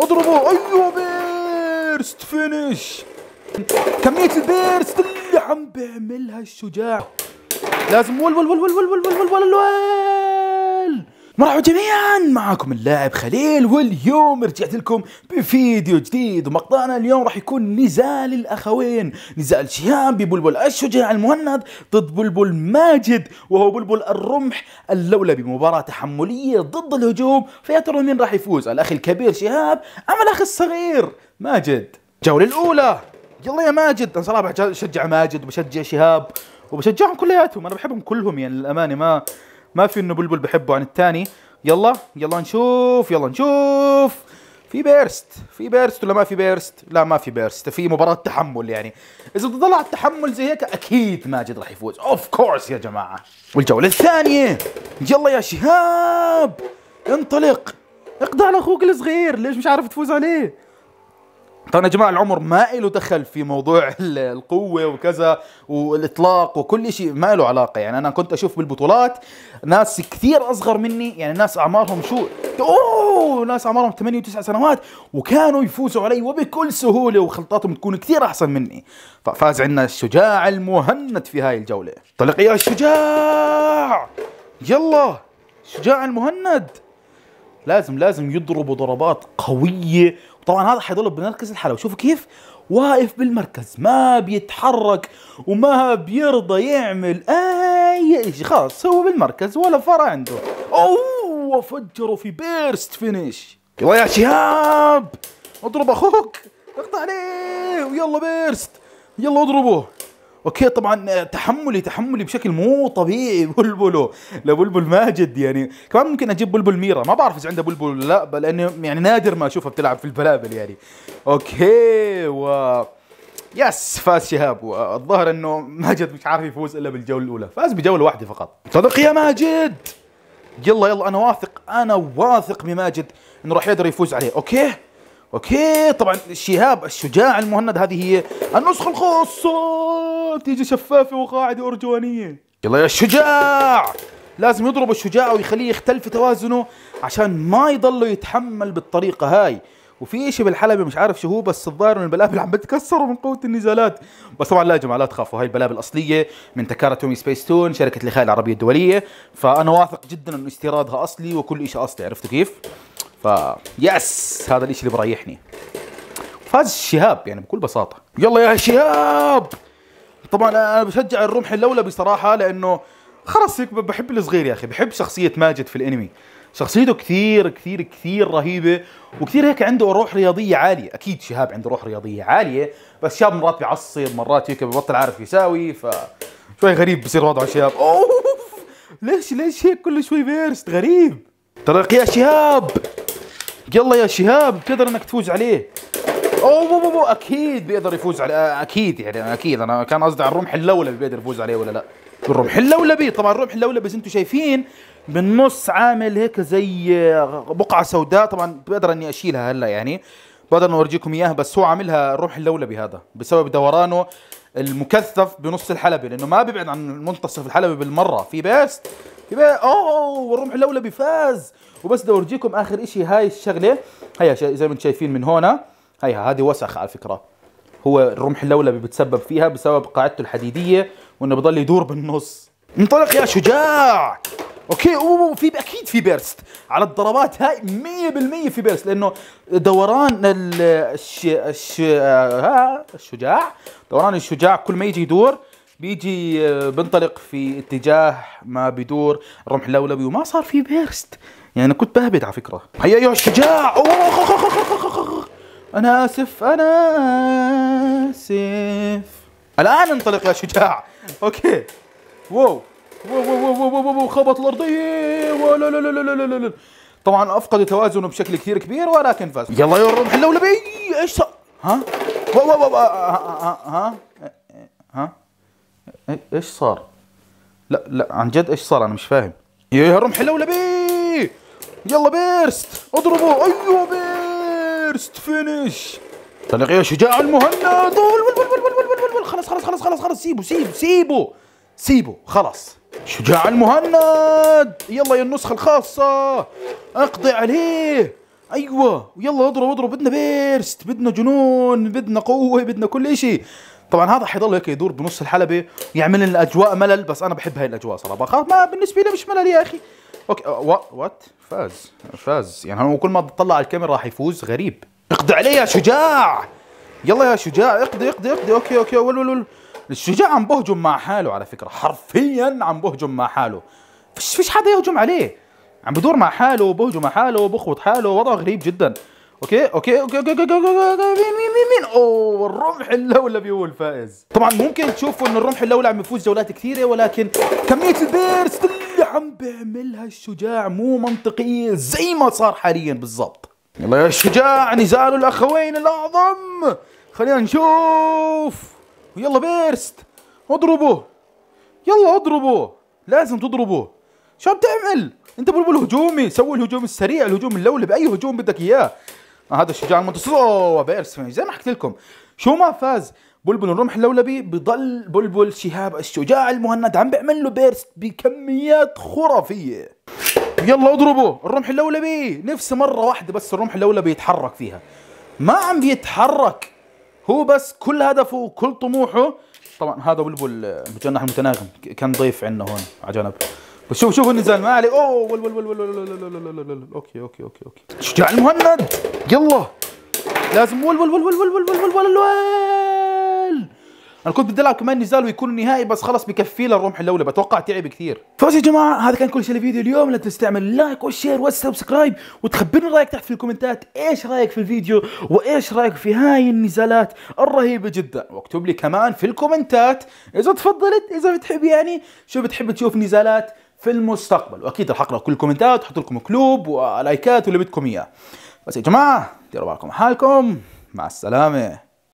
اضربه ايوه بيرست فينش كمية البيرست اللي عم بيعملها الشجاع لازم ول ول ول ول ول ول ول ول, ول, ول, ول مرحبا جميعا معكم اللاعب خليل واليوم رجعت لكم بفيديو جديد ومقطعنا اليوم راح يكون نزال الاخوين نزال شهاب ببلبل الشجاع المهند ضد بلبل ماجد وهو بلبل الرمح اللولبي مباراة تحملية ضد الهجوم فيا ترى مين راح يفوز الاخ الكبير شهاب ام الاخ الصغير ماجد الجولة الاولى يلا يا ماجد انا صراحة بشجع ماجد وبشجع شهاب وبشجعهم كلياتهم انا بحبهم كلهم يعني للامانة ما ما في انه بلبل بحبه عن الثاني يلا يلا نشوف يلا نشوف في بيرست في بيرست ولا ما في بيرست لا ما في بيرست في مباراه تحمل يعني اذا بتطلع على التحمل زي هيك اكيد ماجد راح يفوز اوف كورس يا جماعه والجوله الثانيه يلا يا شهاب انطلق اقضى على اخوك الصغير ليش مش عارف تفوز عليه طبعا يا جماعه العمر ما له دخل في موضوع القوه وكذا والاطلاق وكل شيء ما له علاقه يعني انا كنت اشوف بالبطولات ناس كثير اصغر مني يعني ناس اعمارهم شو اوه ناس اعمارهم 8 و9 سنوات وكانوا يفوزوا علي وبكل سهوله وخلطاتهم تكون كثير احسن مني ففاز عندنا الشجاع المهند في هاي الجوله طلق يا الشجاع يلا شجاع المهند لازم لازم يضربوا ضربات قويه طبعا هذا حيضل بمركز الحلبة شوفوا كيف واقف بالمركز ما بيتحرك وما بيرضى يعمل اي شيء خلاص هو بالمركز ولا فرع عنده اوه فجروا في بيرست فينيش يلا يا شهاب اضرب اخوك اقطع عليه ويلا بيرست يلا اضربه اوكي طبعا آه، تحملي تحملي بشكل مو طبيعي بلبله لبلبل ماجد يعني كمان ممكن اجيب بلبل ميرا ما بعرف اذا عندها بلبل ولا لا لانه يعني نادر ما اشوفها بتلعب في البلابل يعني اوكي و يس فاز شهاب والظاهر انه ماجد مش عارف يفوز الا بالجوله الاولى فاز بجوله واحده فقط صدق يا ماجد يلا يلا انا واثق انا واثق بماجد انه راح يقدر يفوز عليه اوكي اوكي طبعا شهاب الشجاع المهند هذه هي النسخه الخاصه تيجي شفافه وقاعده ارجوانيه يلا يا شجاع لازم يضرب الشجاع ويخليه يختل في توازنه عشان ما يضله يتحمل بالطريقه هاي وفي شيء بالحلبه مش عارف شو هو بس الظاهر من البلابل عم بتكسروا من قوه النزالات بس طبعا لا يا جماعه لا تخافوا هاي البلابل اصليه من تكاره تومي سبيس تون شركه الخيال العربيه الدوليه فانا واثق جدا انه استيرادها اصلي وكل شيء اصلي عرفتوا كيف ف يس هذا الشيء اللي بريحني فاز الشهاب يعني بكل بساطه يلا يا شهاب طبعا انا بشجع الرمح الاولى بصراحه لانه خلاص بحب الصغير يا اخي بحب شخصيه ماجد في الانمي شخصيته كثير كثير كثير رهيبه وكثير هيك عنده روح رياضيه عاليه اكيد شهاب عنده روح رياضيه عاليه بس شهاب مرات بيعصب مرات هيك ببطل عارف يساوي ف شوي غريب بصير وضعه شهاب اوف ليش ليش هيك كل شوي فيرست غريب طريق يا شهاب يلا يا شهاب تقدر انك تفوز عليه اوه بو بو بو اكيد بيقدر يفوز على اكيد يعني اكيد انا كان قصدي على الرمح اللولبي بيقدر يفوز عليه ولا لا الرمح اللولبي طبعا الرمح اللولبي زي انتم شايفين بالنص عامل هيك زي آه، بقعه سوداء طبعا بقدر اني اشيلها هلا يعني بقدر اورجيكم اياها بس هو عاملها الرمح اللولبي هذا بسبب دورانه المكثف بنص الحلبة لأنه ما بيبعد عن منتصف الحلبة بالمرة في بيست كيف اوه والرمح اللولبي فاز وبس بدي اورجيكم اخر شيء هاي الشغله هي زي ما انتم شايفين من هون هي هذه وسخ على فكره هو الرمح اللولبي بتسبب فيها بسبب قاعدته الحديديه وانه بضل يدور بالنص انطلق يا شجاع اوكي اوه في اكيد في بيرست على الضربات هاي 100% في بيرست لانه دوران الش... الش... آه، الشجاع دوران الشجاع كل ما يجي يدور بيجي آه، بنطلق في اتجاه ما بدور رمح لولبي وما صار في بيرست يعني انا كنت بهبد على فكره هيا يا شجاع انا اسف انا اسف الان انطلق يا شجاع اوكي واو واو واو واو واو, خبط الارضيه لا لا لا لا لا لا طبعا افقد توازنه بشكل كثير كبير ولكن فاز يلا يا الرمح اللولبي ايش صار ها واو واو واو ها ها ها, ها. إيه، ايش صار لا لا عن جد ايش صار انا مش فاهم يا رمح ولا بي؟ يلا بيرست اضربه ايوه بيرست فينش طلق يا شجاع المهند خلاص خلاص خلاص خلاص خلاص سيبه سيبه سيبه سيبه خلاص شجاع المهند يلا يا النسخة الخاصة اقضي عليه ايوه يلا اضرب اضرب بدنا بيرست بدنا جنون بدنا قوة بدنا كل اشي طبعا هذا حيضل هيك يدور بنص الحلبه يعمل لنا اجواء ملل بس انا بحب هاي الاجواء صراحه بخاف ما بالنسبه لي مش ملل يا اخي اوكي وات أه، فاز فاز يعني هو كل ما بتطلع على الكاميرا راح يفوز غريب اقضي عليه يا شجاع يلا يا شجاع اقضي اقضي اقضي اوكي اوكي ول ول الشجاع عم بهجم مع حاله على فكره حرفيا عم بهجم مع حاله فيش فيش حدا يهجم عليه عم بدور مع حاله وبهجم مع حاله وبخبط حاله وضعه غريب جدا اوكي اوكي اوكي اوكي اوكي اوكي مين مين مين مين اوه الرمح اللولبي هو الفائز طبعا ممكن تشوفوا انه الرمح اللولع بيفوز جولات كثيره ولكن كميه البيرست اللي عم بيعملها الشجاع مو منطقيه زي ما صار حاليا بالضبط يلا يا الشجاع نزال الاخوين الاعظم خلينا نشوف يلا بيرست اضربه يلا اضربه لازم تضربه شو عم تعمل انت بلبل هجومي سوي الهجوم السريع الهجوم اللولب اي هجوم بدك اياه هذا الشجاع المنتصر اوه بيرس زي ما حكيت لكم شو ما فاز بلبل الرمح اللولبي بضل بلبل شهاب الشجاع المهند عم بيعمل له بيرست بكميات خرافيه يلا اضربه الرمح اللولبي نفس مره واحده بس الرمح اللولبي يتحرك فيها ما عم بيتحرك هو بس كل هدفه وكل طموحه طبعا هذا بلبل المجنح المتناغم كان ضيف عندنا هون على جنب شوف شوف النزال ما عليه اوه ول ول ول ول ول ول ول ول ول ول اوكي اوكي اوكي اوكي شجاع المهند يلا لازم ول ول ول ول ول ول ول ول ول ول انا كنت بدي العب كمان نزال ويكون نهائي بس خلص بكفي للرمح الاولى بتوقع تعب كثير فوز يا جماعه هذا كان كل شيء الفيديو اليوم لا تنسى تعمل لايك وشير وسبسكرايب وتخبرني رايك تحت في الكومنتات ايش رايك في الفيديو وايش رايك في هاي النزالات الرهيبه جدا واكتب لي كمان في الكومنتات اذا تفضلت اذا بتحب يعني شو بتحب تشوف نزالات في المستقبل واكيد رح اقرا كل الكومنتات واحط لكم كلوب ولايكات واللي بدكم اياه بس يا جماعه ديروا بالكم حالكم مع السلامه